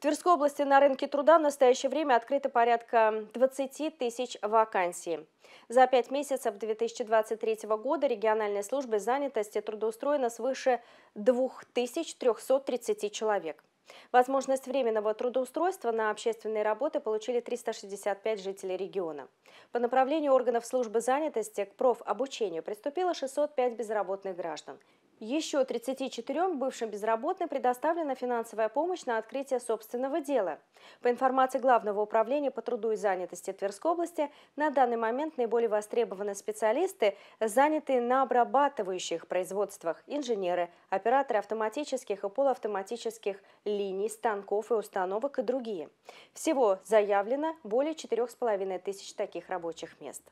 Тверской области на рынке труда в настоящее время открыто порядка 20 тысяч вакансий. За пять месяцев 2023 года региональной службы занятости трудоустроено свыше 2330 человек. Возможность временного трудоустройства на общественные работы получили 365 жителей региона. По направлению органов службы занятости к профобучению приступило 605 безработных граждан. Еще 34 бывшим безработным предоставлена финансовая помощь на открытие собственного дела. По информации Главного управления по труду и занятости Тверской области, на данный момент наиболее востребованы специалисты, занятые на обрабатывающих производствах, инженеры, операторы автоматических и полуавтоматических линий, станков и установок и другие. Всего заявлено более 4,5 тысяч таких рабочих мест.